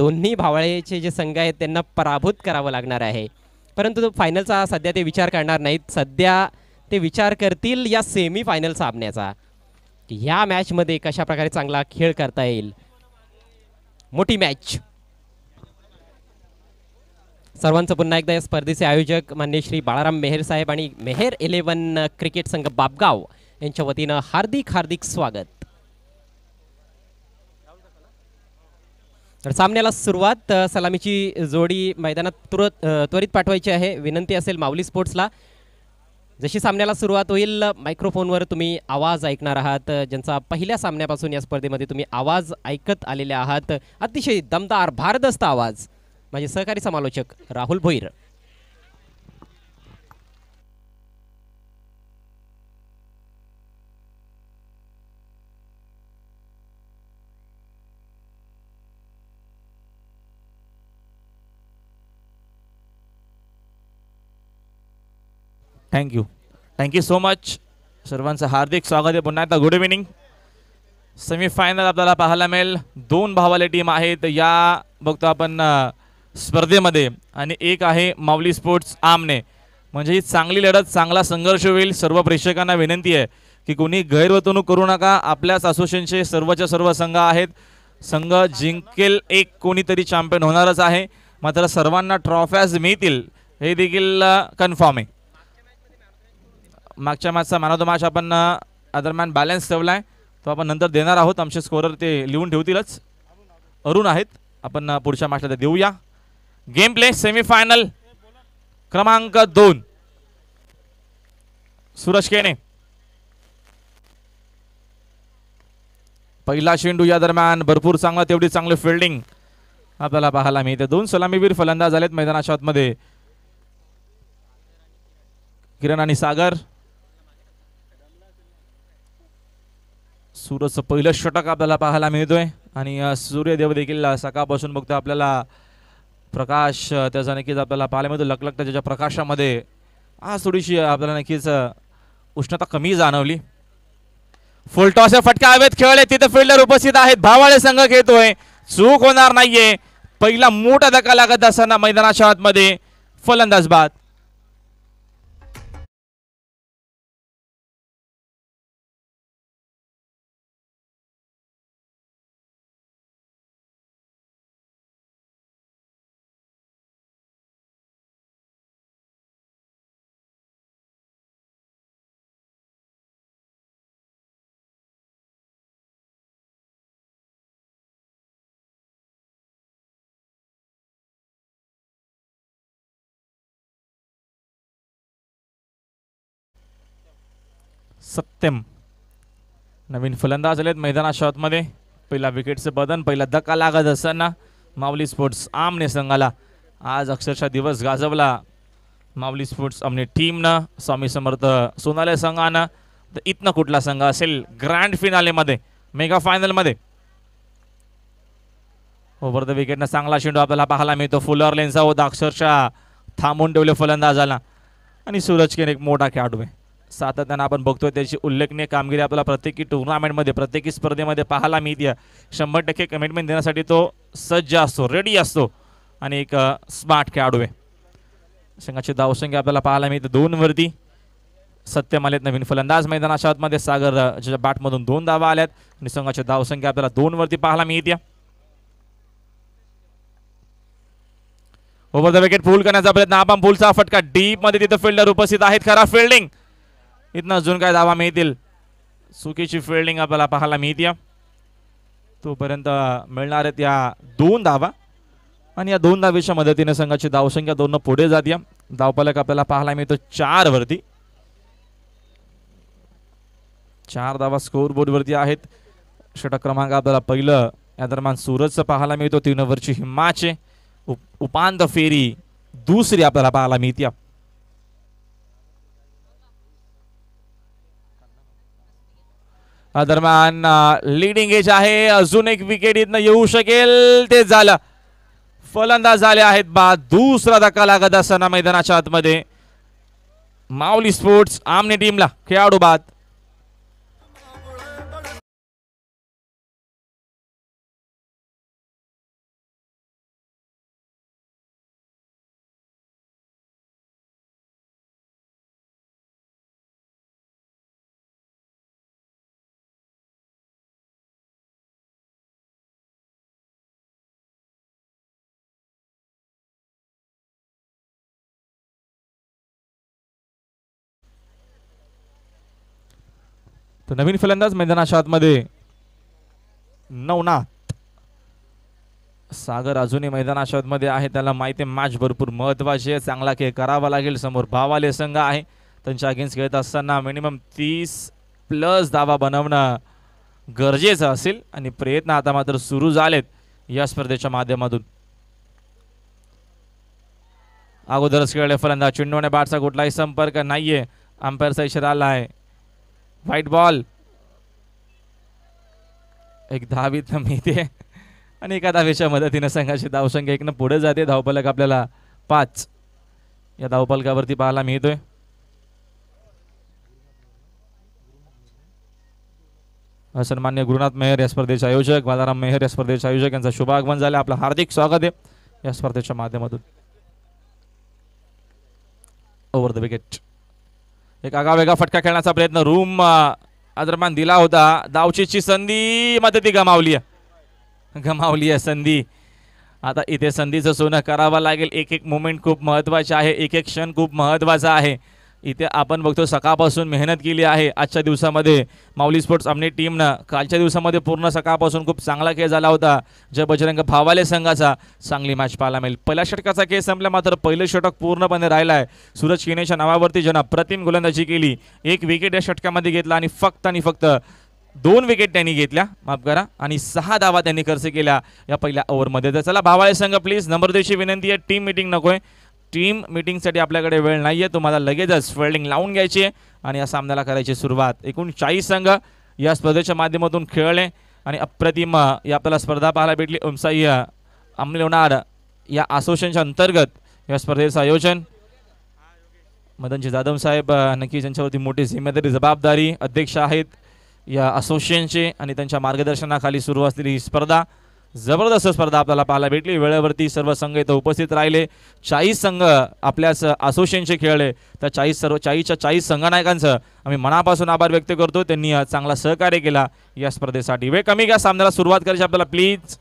दोन्ही भावळेचे जे संघ आहेत त्यांना पराभूत करावं लागणार आहे परंतु तो फायनलचा सध्या ते विचार करणार नाहीत सध्या ते विचार करतील या सेमी फायनल सामन्याचा की ह्या मॅचमध्ये कशा प्रकारे चांगला खेळ करता येईल मोठी मॅच सर्वांचं पुन्हा एकदा या स्पर्धेचे आयोजक मान्य श्री बाळाराम मेहेर साहेब आणि मेहेर इलेव्हन क्रिकेट संघ बापगाव यांच्या वतीनं हार्दिक हार्दिक स्वागत तर सामन्याला सुरुवात सलामीची जोडी मैदानात तुरत त्वरित पाठवायची आहे विनंती असेल माऊली स्पोर्ट्सला जशी सामन्याला सुरुवात होईल मायक्रोफोनवर तुम्ही आवाज ऐकणार आहात ज्यांचा पहिल्या सामन्यापासून या स्पर्धेमध्ये तुम्ही आवाज ऐकत आलेले आहात अतिशय दमदार भारदस्त आवाज माझे सहकारी समालोचक Rahul Bhoir thank you thank you so much सर्वांचं हार्दिक स्वागत आहे पुन्हा एकदा गुड इव्हिनिंग सेमीफायनल आपल्याला पाहायला मिळेल दोन भावाले टीम आहेत या बघतो आपण स्पर्धेमध्ये आणि एक आहे माऊली स्पोर्ट्स आमने म्हणजे ही चांगली लढत चांगला संघर्ष होईल सर्व प्रेक्षकांना विनंती आहे की कोणी गैरवर्तवणूक करू नका आपल्याच असोसिएशनचे सर्वच्या सर्व संघ आहेत संघ जिंकेल एक कोणीतरी चॅम्पियन होणारच आहे मात्र सर्वांना ट्रॉफ्याज मिळतील हे देखील कन्फर्म आहे मागच्या मॅचचा मॅन ऑफ द मॅच आपण दरम्यान बॅलन्स ठेवला आहे तो आपण नंतर देणार आहोत आमचे स्कोरर ते लिहून ठेवतीलच अरुण आहेत आपण पुढच्या मॅचला ते देऊया गेम प्ले सेमीफायनल क्रमांक दोन सूरज केने पहिला शेंडू या दरम्यान भरपूर चांगला तेवढी चांगली फिल्डिंग आपल्याला पाहायला मिळते दोन सलामीवीर फलंदाज आलेत मैदानाच्या आतमध्ये किरण आणि सागर सूर्यचं पहिलं षटक आपल्याला पाहायला मिळतोय आणि सूर्यदेव देखील सकाळपासून बघतो आपल्याला प्रकाश त्याचा नक्कीच आपल्याला पाहायला मिळतो लकलकता त्याच्या प्रकाशामध्ये आज थोडीशी आपल्याला नक्कीच उष्णता कमी जाणवली फुलटॉस फटका हवेत खेळले तिथे फिल्डर उपस्थित आहेत भावाळे संघ खेळतोय चूक होणार नाहीये पहिला मोठा धक्का लागत असताना मैदानाच्या आतमध्ये फलंदाज बाद सत्यम नवीन फलंदाज आलेत मैदाना शॉटमध्ये पहिला विकेटचं बदन पहिला धक्का लागत असताना माऊली स्पोर्ट्स आमने संघाला आज अक्षरशः दिवस गाजवला माऊली स्पोर्ट्स आमने टीमनं स्वामी समर्थ सोनाले संघानं तर इथनं कुठला संघ असेल ग्रँड फिनालेमध्ये मेगा फायनलमध्ये ओव्हर द विकेटनं चांगला शेंडू आपल्याला पाहायला मिळतो फुलर लेनचा होता अक्षरशः थांबून ठेवले फलंदाजाला आणि सूरज केन एक मोठा खेळाडू आहे सातत्यानं आपण बघतोय त्याची उल्लेखनीय कामगिरी आपल्याला प्रत्येकी टुर्नामेंटमध्ये प्रत्येकी स्पर्धेमध्ये पाहायला मिळते शंभर टक्के कमिटमेंट देण्यासाठी तो सज्ज असतो रेडी असतो आणि एक स्मार्ट खेळाडू आहे संघाची धावसंख्या आपल्याला पाहायला मिळते दोन वरती सत्यमालेत नवीन फलंदाज मध्ये सागर ज्याच्या बॅटमधून दोन धावा आल्यात आणि संघाची धावसंख्या आपल्याला दोन वरती पाहायला मिळते ओव्हर द विकेट फुल करण्याचा प्रयत्न आपण फुलचा फटका डीप मध्ये तिथे फिल्डर उपस्थित आहेत खरा फिल्डिंग इथनं अजून काय दावा मिळतील चुकीची फिल्डिंग आपल्याला पाहायला मिळते तोपर्यंत मिळणार आहेत या दोन दावा आणि या दोन दावेच्या मदतीने संघाची धावसंख्या दोन पुढे जाते धावपालक आपल्याला पाहायला मिळतो चार वरती चार धावा स्कोर वरती आहेत षटक क्रमांक आपल्याला पहिलं या दरम्यान सूरजचं पाहायला मिळतो तीन ओव्हरची उप उपांत फेरी दुसरी आपल्याला पाहायला मिळते दरम्यान लिडिंग एज आहे अजून एक विकेट इथनं येऊ शकेल ते झालं फलंदाज झाले आहेत बा दुसरा धक्का लागत असताना मैदानाच्या आतमध्ये माऊली स्पोर्ट्स आमने टीमला खेळाडू बाद तर नवीन फलंदाज मैदानाच्या आतमध्ये नवनाथ सागर अजूनही मैदानाच्या आतमध्ये आहे त्याला माहिती आहे मॅच भरपूर महत्वाची आहे चांगला खेळ करावा लागेल समोर भावाले संघ आहे त्यांच्या अगेन्स्ट खेळत असताना मिनिमम तीस प्लस दावा बनवणं गरजेचं असेल आणि प्रयत्न आता मात्र सुरू झालेत या स्पर्धेच्या माध्यमातून अगोदरच खेळले फलंदाज चिंडोने बाटचा कुठलाही संपर्क नाहीये अंपायरचा इशारा आला आहे व्हाईट बॉल एक धावीत मिळते आणि एका दहावीच्या मदतीनं संघाची धावसंख्या एकनं पुढे जाते धावपालक आपल्याला पाच या धावपालकावरती पाहायला मिळतोय सन्मान्य गुरुनाथ मेहर या स्पर्धेचे आयोजक बाजाराम मेहर या स्पर्धेचे आयोजक यांचं शुभागमन झालं आपलं हार्दिक स्वागत आहे या स्पर्धेच्या माध्यमातून ओवर द विकेट एक आगावेगा फटका खेळण्याचा प्रयत्न रूम दरम्यान दिला होता दावचीची संधी मात्र ती गमावली आहे गमावली आहे संधी आता इथे संधीचं सोनं करावं लागेल एक एक मुमेंट खूप महत्त्वाचं आहे एक एक क्षण खूप महत्त्वाचा आहे इथे आपण बघतो सकाळपासून मेहनत केली आहे आजच्या दिवसामध्ये माऊली स्पोर्ट्स आमने टीमनं कालच्या दिवसामध्ये पूर्ण सकाळपासून खूप चांगला खेळ झाला होता जय बजरंग भावाले संघाचा चांगली मॅच पाहायला मिळेल पहिल्या षटकाचा खेळ संपला मात्र पहिलं षटक पूर्णपणे राहिला आहे सूरज किनेच्या नावावरती ज्यांना प्रतिम गोलंदाजी केली एक विकेट या षटकामध्ये घेतला आणि फक्त आणि फक्त दोन विकेट त्यांनी घेतल्या माफ करा आणि सहा दावा त्यांनी खर्च केल्या या पहिल्या ओव्हरमध्ये तर चला भावाळे संघ प्लीज नंबर विनंती आहे टीम मिटिंग नकोय टीम मिटिंगसाठी आपल्याकडे वेळ नाही आहे तुम्हाला लगेचच फिल्डिंग लावून घ्यायची आहे आणि या सामन्याला करायची सुरुवात एकूण चाळीस संघ या स्पर्धेच्या माध्यमातून खेळले आणि अप्रतिम या आपल्याला स्पर्धा पाहायला भेटली ओमसाह्य अंमलवणार या असोसिएशनच्या अंतर्गत या स्पर्धेचं आयोजन मदनजी जाधव साहेब नक्की त्यांच्यावरती मोठी जिम्मेदारी जबाबदारी अध्यक्ष आहेत या असोसिएशनचे आणि त्यांच्या मार्गदर्शनाखाली सुरू असलेली ही स्पर्धा जबरदस्त स्पर्धा आपल्याला पाहायला भेटली वेळेवरती सर्व संघ इथं उपस्थित राहिले चाळीस संघ आपल्याच असोसिएशनचे खेळले तर चाळीस सर्व चाळीसच्या चाळीस संघनायकांचं आम्ही मनापासून आभार व्यक्त करतो त्यांनी चांगला सहकार्य केला या स्पर्धेसाठी वे कमी घ्या सामन्याला सुरुवात करायची आपल्याला प्लीज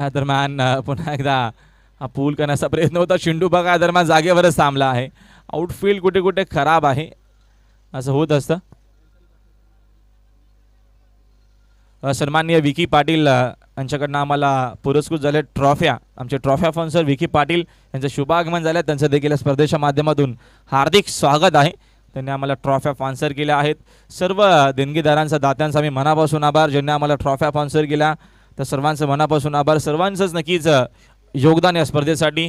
या दरम्यान पुन्हा एकदा हा पूल करण्याचा प्रयत्न होता शिंडू बघा दरम्यान जागेवरच थांबला आहे आउटफील्ड कुठे कुठे खराब आहे असं होत असतं सन्माननीय विकी पाटील यांच्याकडनं आम्हाला पुरस्कृत झाले ट्रॉफ्या आमचे ट्रॉफ्या फॉन्सर विकी पाटील यांचं शुभागमन झालं त्यांचं देखील स्पर्धेच्या माध्यमातून हार्दिक स्वागत आहे त्यांनी आम्हाला ट्रॉफ्या स्पॉन्सर केल्या आहेत सर्व देणगीदारांचा दात्यांचा आम्ही मनापासून आभार ज्यांनी आम्हाला ट्रॉफ्या स्पॉन्सर केल्या तर सर्वांचं मनापासून आभार सर्वांचंच नक्कीच योगदान या स्पर्धेसाठी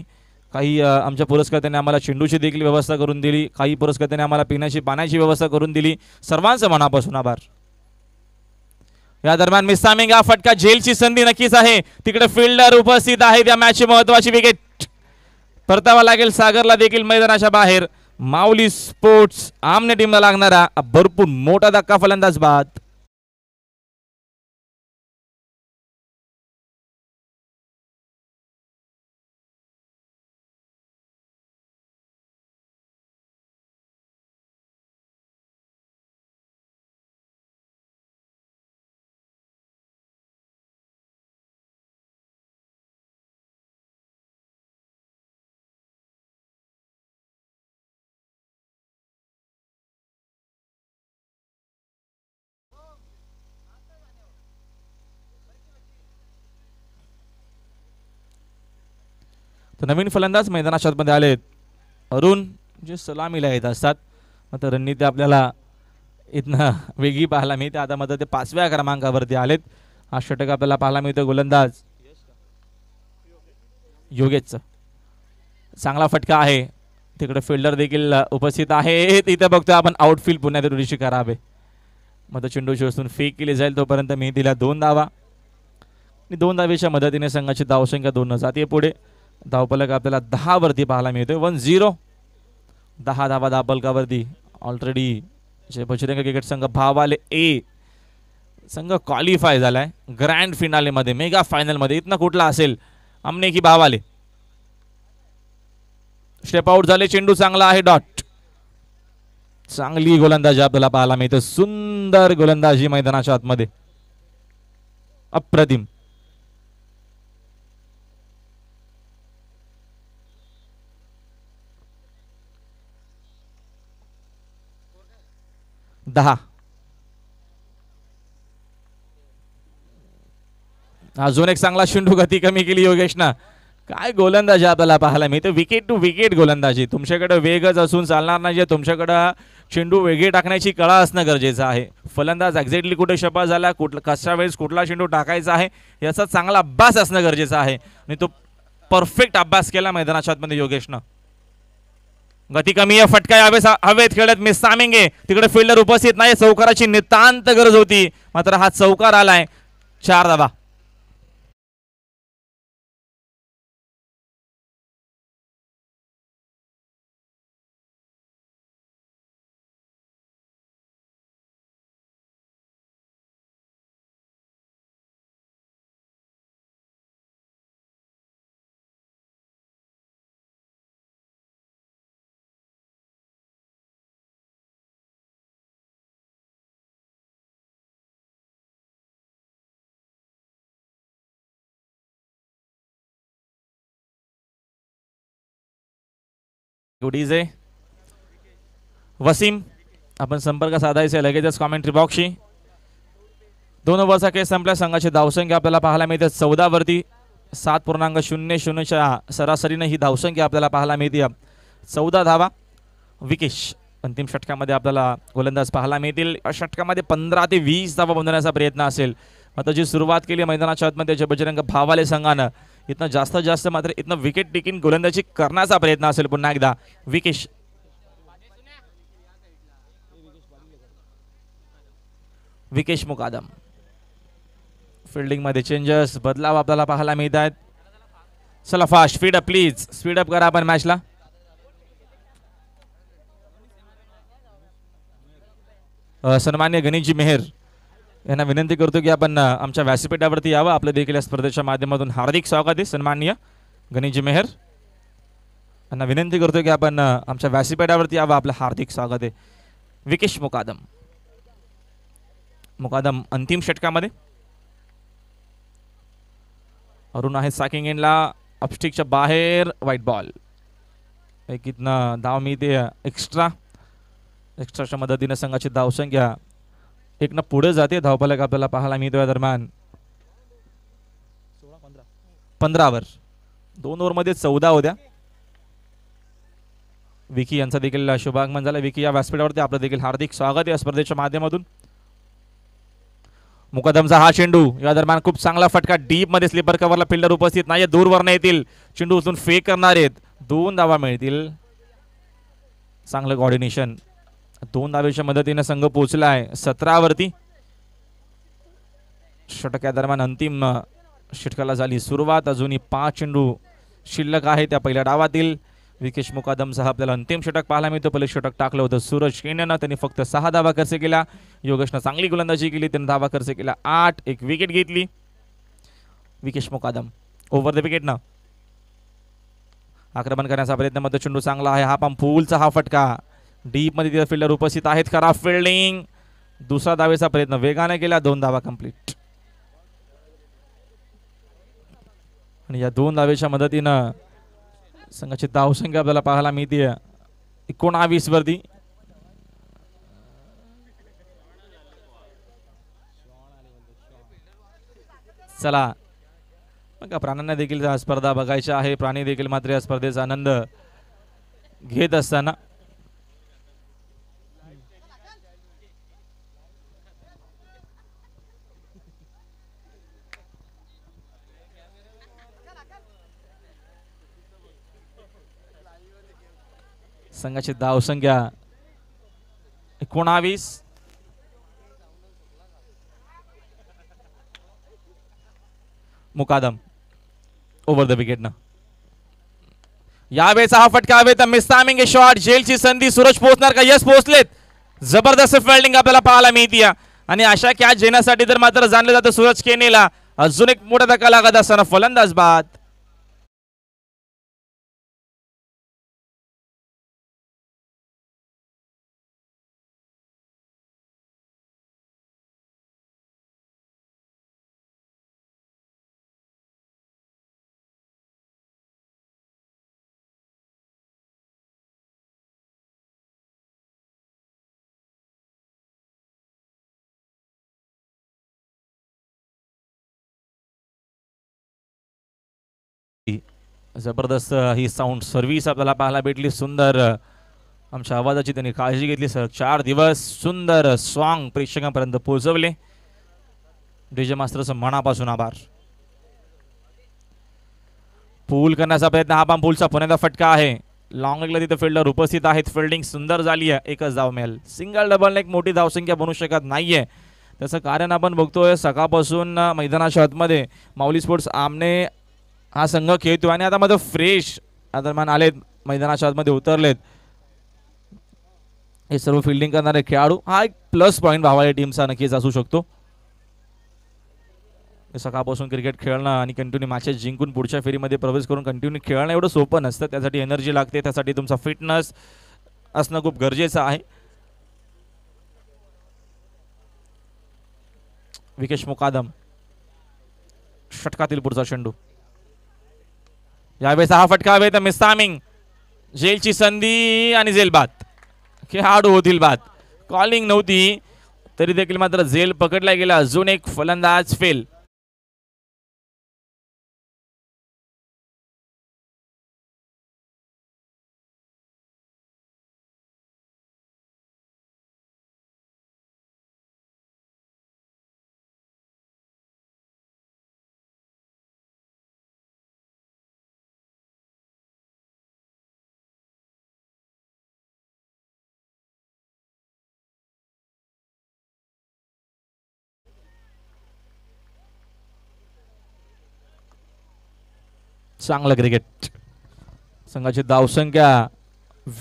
काही आमच्या पुरस्कर्त्यांनी आम्हाला चेंडूची देखील व्यवस्था करून दिली काही पुरस्कर्त्यांनी आम्हाला पिण्याची पाण्याची व्यवस्था करून दिली सर्वांचं मनापासून आभार या दरम्यान मिसामेंगा फटका जेलची संधी नक्कीच आहे तिकडे फिल्डर उपस्थित आहे त्या मॅच महत्वाची विकेट परतावा लागेल सागरला देखील मैदानाच्या बाहेर माऊली स्पोर्ट्स आमने टीमला लागणारा भरपूर मोठा धक्का फलंदाज बाद तर नवीन फलंदाज मैदानात आले आलेत अरुण जे सलामीला येत असतात मात्र रणनीती आपल्याला इथनं वेगळी पाहायला मिळते आता मात्र ते पाचव्या क्रमांकावरती आलेत हा षटक आपल्याला पाहायला मिळतो गोलंदाज योगेशचं चांगला फटका आहे तिकडे फिल्डर देखील उपस्थित आहे तिथे बघतो आपण आउटफील्ड पुण्यात थोडीशी करावे मग चेंडू शोसून फेक केली जाईल तोपर्यंत दिला दोन धावा दोन दावेच्या मदतीने संघाची धावसंख्या दोन जाते पुढे धावपलक आपल्याला वरती पाहायला मिळतोय वन झिरो दहा धावा धावपलकावरती ऑलरेडी बजरंग क्रिकेट संघ भावाले ए संघ क्वालिफाय झालाय ग्रँड ग्रँड फिनालेमध्ये मेगा फायनलमध्ये इथनं कुठला असेल आमने की भावाले स्टेप आउट झाले चेंडू चांगला आहे डॉट चांगली गोलंदाजी आपल्याला पाहायला मिळते सुंदर गोलंदाजी मैदानाच्या आतमध्ये अप्रतिम दहा अजून एक चांगला शेंडू गती कमी केली योगेशना काय गोलंदाजी आपल्याला पाहायला मिळते विकेट टू विकेट गोलंदाजी तुमच्याकडे वेगच असून चालणार नाही तुमच्याकडं चेंडू वेगळी टाकण्याची कळा असणं गरजेचं आहे फलंदाज एक्झॅक्टली कुठे शपा झाला कुठला कशा वेळेस कुठला चेंडू टाकायचा आहे याचा चांगला अभ्यास असणं गरजेचं आहे आणि तो परफेक्ट अभ्यास केला मैदानाच्या आतमध्ये योगेशनं गती कमी आहे फटका यावेळेस हवेत खेळत मिस सामेंगे तिकडे फिल्डर उपस्थित नाही चौकाराची नितांत गरज होती मात्र हा चौकार आलाय चार धावा गुड इज ए वसीम आपण संपर्क साधायचे लगेचच कॉमेंट्री बॉक्सशी दोन ओव्हरचा केस संपल्या संघाची धावसंख्या आपल्याला पाहायला मिळते वरती सात पूर्णांक शून्य शून्यच्या सरासरीने ही धावसंख्या आपल्याला पाहायला मिळते चौदा धावा विकेश अंतिम षटकामध्ये आपल्याला गोलंदाज पाहायला मिळतील या षटकामध्ये पंधरा ते वीस धावा बनवण्याचा प्रयत्न असेल आता जी सुरुवात केली मैदानाच्या आतमध्ये बजरंग भावाले संघानं इथनं जास्त जास्त मात्र इथनं विकेट टिकीन गोलंदाजी करण्याचा प्रयत्न असेल पुन्हा एकदा विकेश विकेश मुकादम मध्ये चेंजेस बदलाव आपल्याला पाहायला मिळत आहेत चला fast speed please speed up करा आपण मॅचला सन्मान्य गणेशजी मेहर यांना विनंती करतो की आपण आमच्या व्यासपीठावरती यावं आपलं देखील या स्पर्धेच्या माध्यमातून हार्दिक स्वागत आहे सन्मान्य गणेशजी मेहर यांना विनंती करतो की आपण आमच्या व्यासपीठावरती यावं आपलं हार्दिक स्वागत आहे विकेश मुकादम मुकादम अंतिम षटकामध्ये अरुण आहे साकिंग इनला अपस्टिकच्या बाहेर व्हाईट बॉल एक इथनं धाव मिळते एक्स्ट्रा एक्स्ट्राच्या मदतीनं संघाची धावसंख्या एक ना पुढे जाते धावफलक आपल्याला पाहायला या दरम्यान पंधरा ओव्हर दोन मध्ये चौदा होत्या विकी यांचा देखील शुभागमन झाला विकी या व्यासपीठावरती आपलं देखील हार्दिक स्वागत या स्पर्धेच्या माध्यमातून मुकदमचा हा चेंडू या दरम्यान खूप चांगला फटका डीप मध्ये स्लीपर कव्हरला फिल्डर उपस्थित नाही दूरवर नाही येतील चेंडू उचलून फेक करणार आहेत दोन धावा मिळतील चांगलं कॉर्डिनेशन दोन धावेच्या मदतीनं संघ पोहोचला आहे सतरावरती षटकादरम्यान अंतिम षटकाला झाली सुरुवात अजूनही पाच चेंडू शिल्लक आहे त्या पहिल्या डावातील विकेश मुकादमसह आपल्याला अंतिम षटक पाहायला मिळतो पहिले षटक टाकलं होतं सूरज केन्यानं त्यांनी फक्त सहा धावा खर्च केला योगेशनं चांगली गोलंदाजी केली त्याने धावा खर्च केला आठ एक विकेट घेतली विकेश मुकादम ओव्हर द विकेटनं आक्रमण करण्याचा प्रयत्न मध्ये चेंडू चांगला आहे हा पाम फुलचा हा फटका मध्ये तिथं फिल्डर उपस्थित आहेत खराब फिल्डिंग दुसरा दावेचा प्रयत्न वेगाने केला दोन धावा कंप्लीट आणि या दोन दावेच्या मदतीनं संघाची धावसंख्या आपल्याला पाहायला मिळते एकोणावीस वरती चला बघा प्राण्यांना देखील स्पर्धा बघायच्या आहे प्राणी देखील मात्र या स्पर्धेचा आनंद घेत असताना संघाची संख्या एकोणावीस मुकादम ओव्हर द विकेट ना यावेळेचा हा फटका हवे तर मिस शॉट जेलची संधी सूरज पोहोचणार का यस पोहोचलेत जबरदस्त फिल्डिंग आपल्याला पाहायला मिळते आणि अशा कॅच घेण्यासाठी तर मात्र जाणलं जातं सूरज केनेला अजून एक मोठा धक्का लागत असताना फलंदाज बाद जबरदस्त ही साऊंड सर्व्हिस आपल्याला पाहायला भेटली सुंदर आमच्या आवाजाची त्यांनी काळजी घेतली सर चार दिवस सुंदर सॉन्ग प्रेक्षकांपर्यंत पोहोचवले डीजे मास्टरचं मनापासून आभार पूल करण्याचा प्रयत्न हा पण पूलचा पुण्याचा फटका आहे लॉंग लेगला तिथे फिल्डर उपस्थित आहेत फिल्डिंग सुंदर झाली आहे एकच धाव मिळेल सिंगल डबल एक मोठी धावसंख्या बनू शकत नाहीये त्याचं कारण आपण बघतोय सकाळपासून मैदानाच्या आतमध्ये माऊली स्पोर्ट्स आमने हा संघ खेळतो आणि आता माझं फ्रेश दरम्यान आलेत मैदानाच्या आतमध्ये उतरलेत हे सर्व फिल्डिंग करणारे खेळाडू हा एक प्लस पॉईंट या टीमचा नक्कीच असू शकतो सकाळपासून क्रिकेट खेळणं आणि कंटिन्यू मॅचेस जिंकून पुढच्या फेरीमध्ये प्रवेश करून कंटिन्यू खेळणं एवढं सोपं नसतं त्यासाठी एनर्जी लागते त्यासाठी तुमचा फिटनेस असणं खूप गरजेचं आहे विकेश मुकादम षटकातील पुढचा चेंडू यावेळेस हा फटका हवे तर मिस्तामिंग जेलची संधी आणि जेल बाद हाडू होतील बात कॉलिंग नव्हती तरी देखील मात्र झेल पकडला गेला अजून एक फलंदाज फेल चांगलं क्रिकेट संघाची धावसंख्या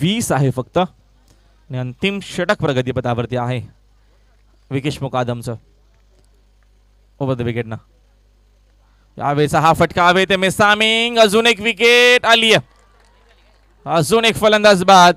वीस आहे फक्त आणि अंतिम षटक प्रगतीपथावरती आहे विकेश मुकादमचं ओवर द ना यावेळेस हा फटका हवे ते मेसामिंग अजून एक विकेट आली अजून एक फलंदाज बाद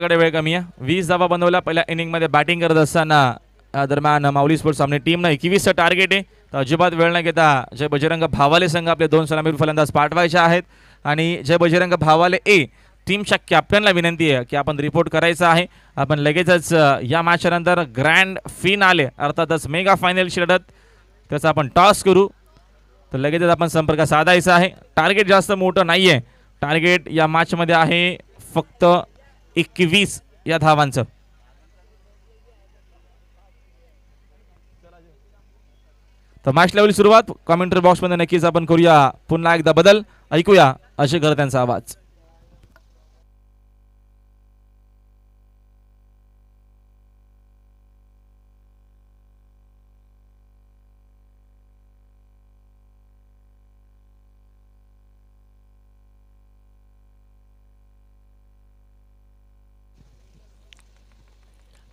कडे वेळ कमी आहे वीस धावा बनवल्या पहिल्या इनिंगमध्ये बॅटिंग करत असताना दरम्यान माऊली स्पोर्ट्स सामने टीम टीमनं एकवीसचं टार्गेट आहे तर अजिबात वेळ न घेता जय बजरंग भावाले संघ आपले दोन सलामीर फलंदाज पाठवायचे आहेत आणि जय बजरंग भावाले ए टीमच्या कॅप्टनला विनंती आहे की आपण रिपोर्ट करायचा आहे आपण लगेचच या मॅचनंतर ग्रँड आले अर्थातच मेगा फायनल शेडत त्याचा आपण टॉस करू तर लगेचच आपण संपर्क साधायचा आहे टार्गेट जास्त मोठं नाही आहे टार्गेट या मॅचमध्ये आहे फक्त एकवीस या धावांचं तर मॅच लेवल सुरुवात कॉमेंटरी बॉक्समध्ये नक्कीच आपण करूया पुन्हा एकदा बदल ऐकूया असे करत त्यांचा आवाज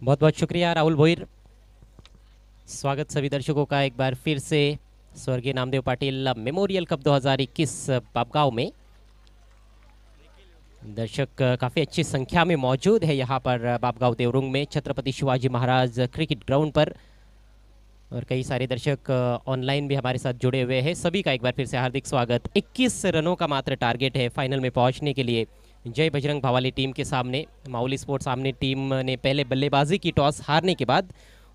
बहुत बहुत शुक्रिया राहुल भोईर स्वागत सभी दर्शकों का एक बार फिर से स्वर्गीय नामदेव पाटिल मेमोरियल कप 2021 बाबगांव में दर्शक काफ़ी अच्छी संख्या में मौजूद है यहाँ पर बाबगांव देवरुंग में छत्रपति शिवाजी महाराज क्रिकेट ग्राउंड पर और कई सारे दर्शक ऑनलाइन भी हमारे साथ जुड़े हुए हैं सभी का एक बार फिर से हार्दिक स्वागत 21 रनों का मात्र टारगेट है फाइनल में पहुंचने के लिए जय बजरंग भावाली टीम के सामने माउली स्पोर्ट्स सामने टीम ने पहले बल्लेबाजी की टॉस हारने के बाद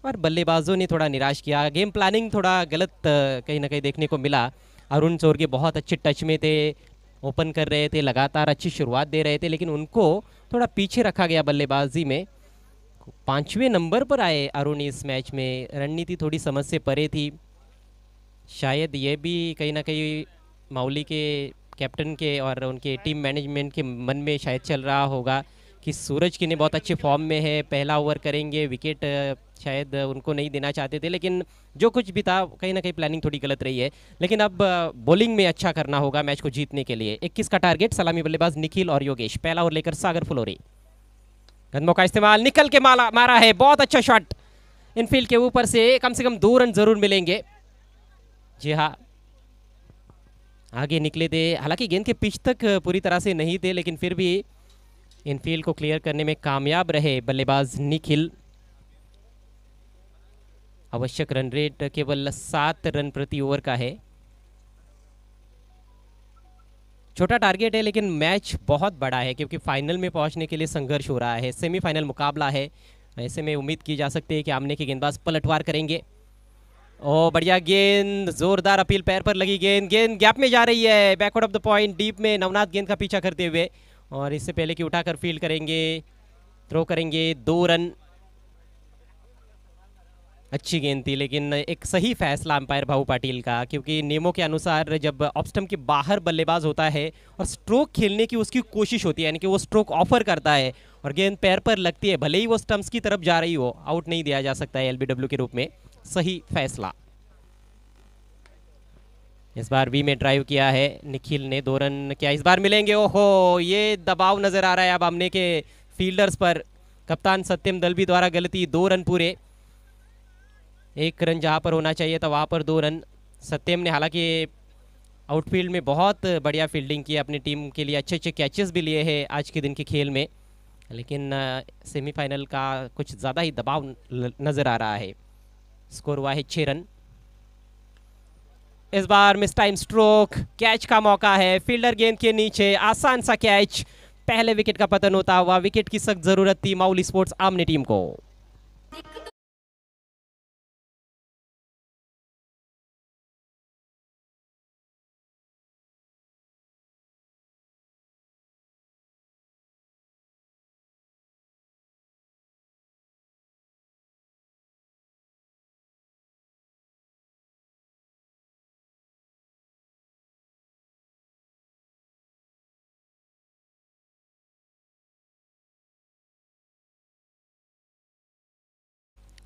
और बल्लेबाजों ने थोड़ा निराश किया गेम प्लानिंग थोड़ा गलत कहीं ना कहीं देखने को मिला अरुण के बहुत अच्छे टच में थे ओपन कर रहे थे लगातार अच्छी शुरुआत दे रहे थे लेकिन उनको थोड़ा पीछे रखा गया बल्लेबाजी में पाँचवें नंबर पर आए अरुण इस मैच में रणनीति थोड़ी समझ से परे थी शायद ये भी कहीं ना कहीं माउली के कैप्टन के और उनके टीम मैनेजमेंट के मन में शायद चल रहा होगा कि सूरज ने बहुत अच्छे फॉर्म में है पहला ओवर करेंगे विकेट शायद उनको नहीं देना चाहते थे लेकिन जो कुछ भी था कहीं ना कहीं प्लानिंग थोड़ी गलत रही है लेकिन अब बॉलिंग में अच्छा करना होगा मैच को जीतने के लिए 21 का टारगेट सलामी बल्लेबाज निखिल और योगेश पहला ओवर लेकर सागर फुलोरी गंदमों का इस्तेमाल निकल के माला मारा है बहुत अच्छा शॉट इनफील्ड के ऊपर से कम से कम दो रन जरूर मिलेंगे जी हाँ आगे निकले थे हालांकि गेंद के पिच तक पूरी तरह से नहीं थे लेकिन फिर भी इन फील्ड को क्लियर करने में कामयाब रहे बल्लेबाज निखिल आवश्यक रन रेट केवल सात रन प्रति ओवर का है छोटा टारगेट है लेकिन मैच बहुत बड़ा है क्योंकि फाइनल में पहुंचने के लिए संघर्ष हो रहा है सेमीफाइनल मुकाबला है ऐसे में उम्मीद की जा सकती है कि आमने के गेंदबाज पलटवार करेंगे ओ बढ़िया गेंद जोरदार अपील पैर पर लगी गेंद गेंद गैप में जा रही है backward of the point deep में नवनाथ गेंद का पीछा करते हुए और इससे पहले कि उठाकर फील्ड करेंगे थ्रो करेंगे दो रन अच्छी गेंद थी लेकिन एक सही फैसला अंपायर भाऊ पाटिल का क्योंकि नियमों के अनुसार जब ऑप्स्टम के बाहर बल्लेबाज होता है और स्ट्रोक खेलने की उसकी कोशिश होती है यानी कि वो स्ट्रोक ऑफर करता है और गेंद पैर पर लगती है भले ही वो स्टम्प्स की तरफ जा रही हो आउट नहीं दिया जा सकता है एलबीडब्ल्यू के रूप में सही फैसला इस बार वी में ड्राइव किया है निखिल ने दो रन क्या इस बार मिलेंगे ओहो ये दबाव नजर आ रहा है अब हमने के फील्डर्स पर कप्तान सत्यम दलवी द्वारा गलती दो रन पूरे एक रन जहां पर होना चाहिए था वहां पर दो रन सत्यम ने हालांकि आउटफील्ड में बहुत बढ़िया फील्डिंग की अपनी टीम के लिए अच्छे अच्छे कैचेस भी लिए हैं आज के दिन के खेल में लेकिन सेमीफाइनल का कुछ ज़्यादा ही दबाव नज़र आ रहा है स्कोर हुआ है छह रन इस बार मिस टाइम स्ट्रोक कैच का मौका है फील्डर गेंद के नीचे आसान सा कैच पहले विकेट का पतन होता हुआ विकेट की सख्त जरूरत थी माउली स्पोर्ट्स आमने टीम को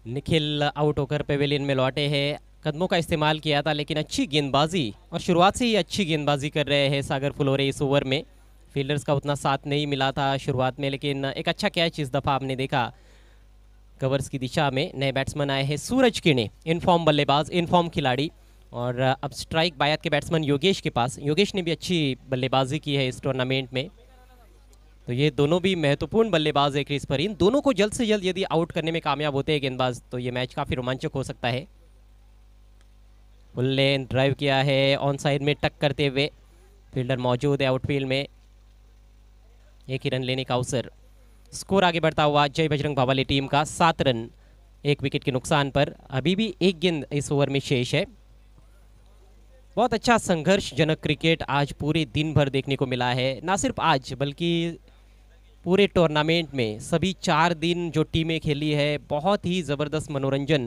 निखिल आउट होकर पेवेलियन में लौटे हैं कदमों का इस्तेमाल किया था लेकिन अच्छी गेंदबाजी और शुरुआत से ही अच्छी गेंदबाजी कर रहे हैं सागर फुलोरे इस ओवर में फील्डर्स का उतना साथ नहीं मिला था शुरुआत में लेकिन एक अच्छा कैच इस दफ़ा आपने देखा कवर्स की दिशा में नए बैट्समैन आए हैं सूरज किणे इनफॉर्म बल्लेबाज इनफॉर्म खिलाड़ी और अब स्ट्राइक बायात के बैट्समैन योगेश के पास योगेश ने भी अच्छी बल्लेबाजी की है इस टूर्नामेंट में तो ये दोनों भी महत्वपूर्ण बल्लेबाज है क्रिस पर इन दोनों को जल्द से जल्द यदि आउट करने में कामयाब होते हैं गेंदबाज तो ये मैच काफ़ी रोमांचक हो सकता है फुल लेन ड्राइव किया है ऑन साइड में टक करते हुए फील्डर मौजूद है आउटफील्ड में एक ही रन लेने का अवसर स्कोर आगे बढ़ता हुआ जय बजरंग भावाली टीम का सात रन एक विकेट के नुकसान पर अभी भी एक गेंद इस ओवर में शेष है बहुत अच्छा संघर्षजनक क्रिकेट आज पूरे दिन भर देखने को मिला है ना सिर्फ आज बल्कि पूरे टूर्नामेंट में सभी चार दिन जो टीमें खेली है बहुत ही ज़बरदस्त मनोरंजन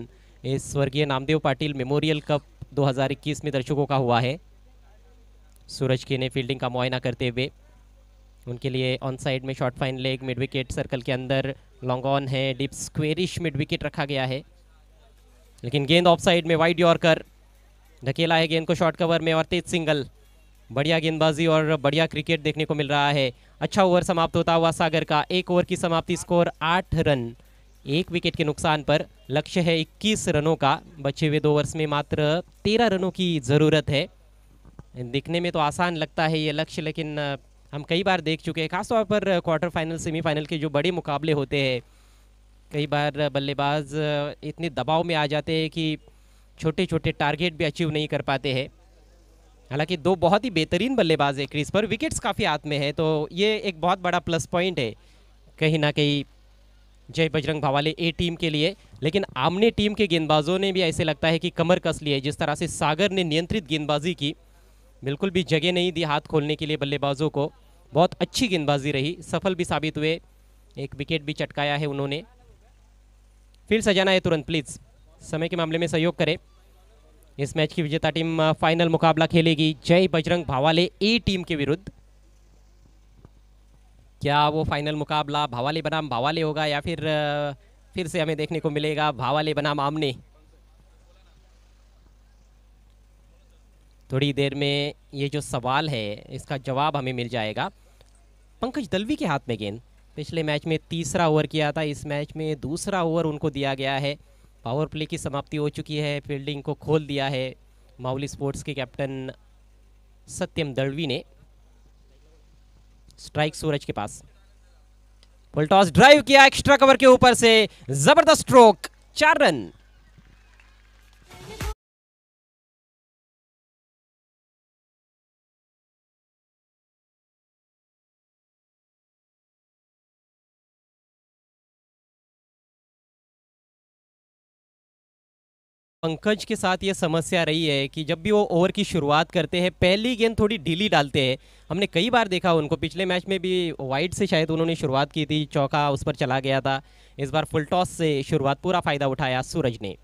इस स्वर्गीय नामदेव पाटिल मेमोरियल कप 2021 में दर्शकों का हुआ है सूरज के ने फील्डिंग का मुआयना करते हुए उनके लिए ऑन साइड में short fine leg mid wicket circle के अंदर लॉन्ग ऑन है डिप स्क्वेरिश मिड विकेट रखा गया है लेकिन गेंद ऑफ साइड में वाइड यॉर्कर धकेला है गेंद को शॉर्ट कवर में और तेज सिंगल बढ़िया गेंदबाजी और बढ़िया क्रिकेट देखने को मिल रहा है अच्छा ओवर समाप्त होता हुआ सागर का एक ओवर की समाप्ति स्कोर आठ रन एक विकेट के नुकसान पर लक्ष्य है इक्कीस रनों का बचे हुए दो ओवर्स में मात्र तेरह रनों की ज़रूरत है दिखने में तो आसान लगता है ये लक्ष्य लेकिन हम कई बार देख चुके हैं खासतौर पर क्वार्टर फाइनल सेमीफाइनल के जो बड़े मुकाबले होते हैं कई बार बल्लेबाज इतने दबाव में आ जाते हैं कि छोटे छोटे टारगेट भी अचीव नहीं कर पाते हैं हालांकि दो बहुत ही बेहतरीन बल्लेबाज है क्रीज पर विकेट्स काफ़ी हाथ में है तो ये एक बहुत बड़ा प्लस पॉइंट है कहीं ना कहीं जय बजरंग भावाले ए टीम के लिए लेकिन आमने टीम के गेंदबाजों ने भी ऐसे लगता है कि कमर कस ली है जिस तरह से सागर ने नियंत्रित गेंदबाजी की बिल्कुल भी जगह नहीं दी हाथ खोलने के लिए बल्लेबाजों को बहुत अच्छी गेंदबाजी रही सफल भी साबित हुए एक विकेट भी चटकाया है उन्होंने फिर सजाना है तुरंत प्लीज़ समय के मामले में सहयोग करें इस मैच की विजेता टीम फाइनल मुकाबला खेलेगी जय बजरंग भावाले ए टीम के विरुद्ध क्या वो फाइनल मुकाबला भावाले बनाम भावाले होगा या फिर फिर से हमें देखने को मिलेगा भावाले बनाम आमने थोड़ी देर में ये जो सवाल है इसका जवाब हमें मिल जाएगा पंकज दलवी के हाथ में गेंद पिछले मैच में तीसरा ओवर किया था इस मैच में दूसरा ओवर उनको दिया गया है पावर प्ले की समाप्ति हो चुकी है फील्डिंग को खोल दिया है माउली स्पोर्ट्स के कैप्टन सत्यम दलवी ने स्ट्राइक सूरज के पास फुल टॉस ड्राइव किया एक्स्ट्रा कवर के ऊपर से जबरदस्त स्ट्रोक चार रन पंकज के साथ ये समस्या रही है कि जब भी वो ओवर की शुरुआत करते हैं पहली गेंद थोड़ी ढीली डालते हैं हमने कई बार देखा उनको पिछले मैच में भी वाइड से शायद उन्होंने शुरुआत की थी चौका उस पर चला गया था इस बार फुल टॉस से शुरुआत पूरा फायदा उठाया सूरज ने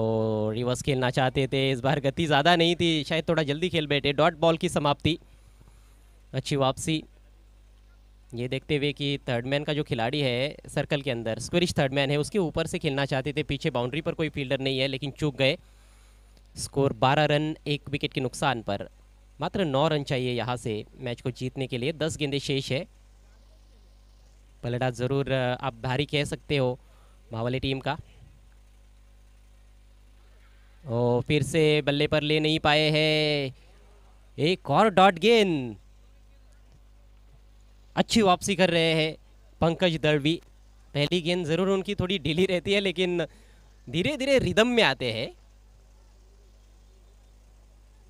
और रिवर्स खेलना चाहते थे इस बार गति ज़्यादा नहीं थी शायद थोड़ा जल्दी खेल बैठे डॉट बॉल की समाप्ति अच्छी वापसी ये देखते हुए कि थर्ड मैन का जो खिलाड़ी है सर्कल के अंदर स्क्वरिश थर्ड मैन है उसके ऊपर से खेलना चाहते थे पीछे बाउंड्री पर कोई फील्डर नहीं है लेकिन चूक गए स्कोर 12 रन एक विकेट के नुकसान पर मात्र 9 रन चाहिए यहाँ से मैच को जीतने के लिए 10 गेंदे शेष है पलटा ज़रूर आप भारी कह सकते हो मावली टीम का ओ फिर से बल्ले पर ले नहीं पाए हैं एक और डॉट गेंद अच्छी वापसी कर रहे हैं पंकज दलवी पहली गेंद जरूर उनकी थोड़ी ढीली रहती है लेकिन धीरे धीरे रिदम में आते हैं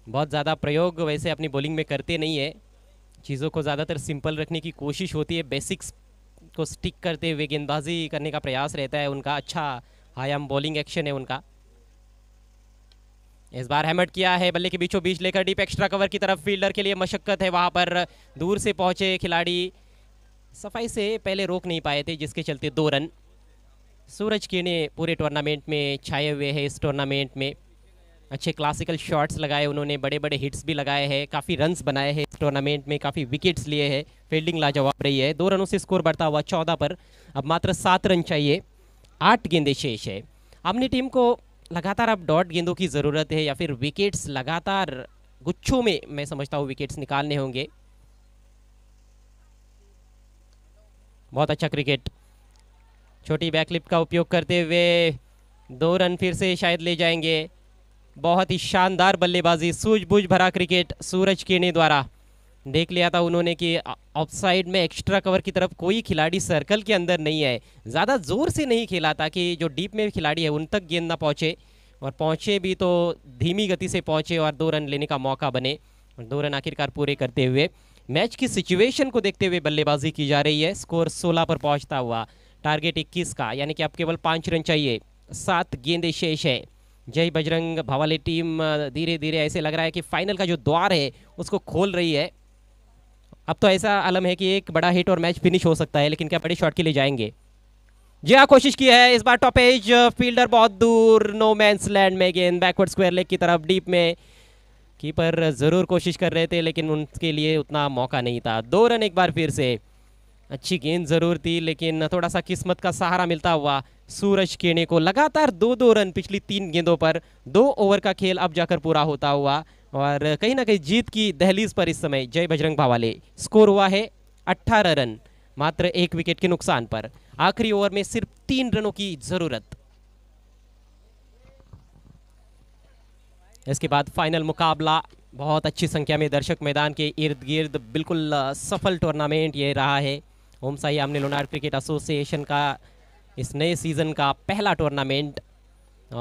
बहुत ज़्यादा प्रयोग वैसे अपनी बॉलिंग में करते नहीं है चीज़ों को ज़्यादातर सिंपल रखने की कोशिश होती है बेसिक्स को स्टिक करते हुए गेंदबाजी करने का प्रयास रहता है उनका अच्छा आयाम बॉलिंग एक्शन है उनका इस बार हेमट किया है बल्ले के बीचों बीच लेकर डीप एक्स्ट्रा कवर की तरफ फील्डर के लिए मशक्कत है वहाँ पर दूर से पहुंचे खिलाड़ी सफाई से पहले रोक नहीं पाए थे जिसके चलते दो रन सूरज किरणे पूरे टूर्नामेंट में छाए हुए हैं इस टूर्नामेंट में अच्छे क्लासिकल शॉट्स लगाए उन्होंने बड़े बड़े हिट्स भी लगाए हैं काफ़ी रन्स बनाए हैं इस टूर्नामेंट में काफ़ी विकेट्स लिए हैं फील्डिंग लाजवाब रही है दो रनों से स्कोर बढ़ता हुआ चौदह पर अब मात्र सात रन चाहिए आठ गेंदे शेष है अपनी टीम को लगातार अब डॉट गेंदों की ज़रूरत है या फिर विकेट्स लगातार गुच्छों में मैं समझता हूँ विकेट्स निकालने होंगे बहुत अच्छा क्रिकेट छोटी बैकलिप का उपयोग करते हुए दो रन फिर से शायद ले जाएंगे बहुत ही शानदार बल्लेबाजी सूझबूझ भरा क्रिकेट सूरज केने द्वारा देख लिया था उन्होंने कि ऑफ साइड में एक्स्ट्रा कवर की तरफ कोई खिलाड़ी सर्कल के अंदर नहीं है ज़्यादा ज़ोर से नहीं खेला ताकि जो डीप में खिलाड़ी है उन तक गेंद ना पहुँचे और पहुँचे भी तो धीमी गति से पहुँचे और दो रन लेने का मौका बने और दो रन आखिरकार पूरे करते हुए मैच की सिचुएशन को देखते हुए बल्लेबाजी की जा रही है स्कोर सोलह पर पहुँचता हुआ टारगेट इक्कीस का यानी कि आप केवल पाँच रन चाहिए सात गेंदे शेष है जय बजरंग भवाली टीम धीरे धीरे ऐसे लग रहा है कि फाइनल का जो द्वार है उसको खोल रही है अब तो ऐसा आलम है कि एक बड़ा हिट और मैच फिनिश हो सकता है लेकिन क्या बड़े शॉट के लिए जाएंगे जी हाँ कोशिश की है इस बार टॉप एज फील्डर बहुत दूर नो मैंस लैंड में गेंद बैकवर्ड स्क्वायर लेग की तरफ डीप में कीपर ज़रूर कोशिश कर रहे थे लेकिन उनके लिए उतना मौका नहीं था दो रन एक बार फिर से अच्छी गेंद ज़रूर थी लेकिन थोड़ा सा किस्मत का सहारा मिलता हुआ सूरज केणे को लगातार दो दो रन पिछली तीन गेंदों पर दो ओवर का खेल अब जाकर पूरा होता हुआ और कहीं ना कहीं जीत की दहलीज पर इस समय जय बजरंग भावाले स्कोर हुआ है अट्ठारह रन मात्र एक विकेट के नुकसान पर आखिरी ओवर में सिर्फ तीन रनों की जरूरत इसके बाद फाइनल मुकाबला बहुत अच्छी संख्या में दर्शक मैदान के इर्द गिर्द बिल्कुल सफल टूर्नामेंट ये रहा है ओम साई आमने लोनार क्रिकेट एसोसिएशन का इस नए सीजन का पहला टूर्नामेंट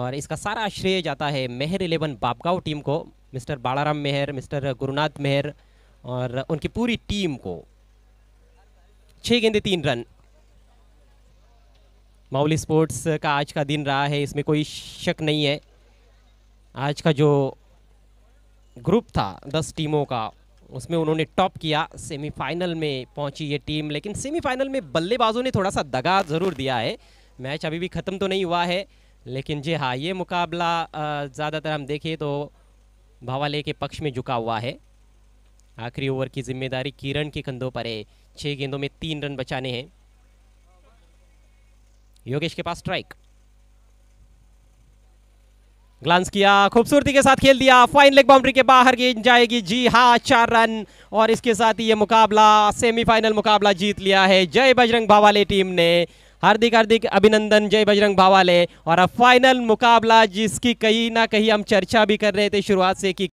और इसका सारा श्रेय जाता है मेहर इलेवन बापगांव टीम को मिस्टर बाड़ाराम मेहर मिस्टर गुरुनाथ मेहर और उनकी पूरी टीम को छः गेंदे तीन रन माउली स्पोर्ट्स का आज का दिन रहा है इसमें कोई शक नहीं है आज का जो ग्रुप था दस टीमों का उसमें उन्होंने टॉप किया सेमीफाइनल में पहुंची ये टीम लेकिन सेमीफाइनल में बल्लेबाजों ने थोड़ा सा दगा ज़रूर दिया है मैच अभी भी ख़त्म तो नहीं हुआ है लेकिन जी हाँ ये मुकाबला ज़्यादातर हम देखें तो भावाले के पक्ष में झुका हुआ है आखिरी ओवर की जिम्मेदारी किरण के कंधों पर है छह गेंदों में तीन रन बचाने हैं योगेश के पास स्ट्राइक ग्लांस किया खूबसूरती के साथ खेल दिया फाइन लेग बाउंड्री के बाहर गेंद जाएगी जी हाँ चार रन और इसके साथ ही ये मुकाबला सेमीफाइनल मुकाबला जीत लिया है जय बजरंग भावाले टीम ने हार्दिक हार्दिक अभिनंदन जय बजरंग भावाले और अब फाइनल मुकाबला जिसकी कहीं ना कहीं हम चर्चा भी कर रहे थे शुरुआत से कि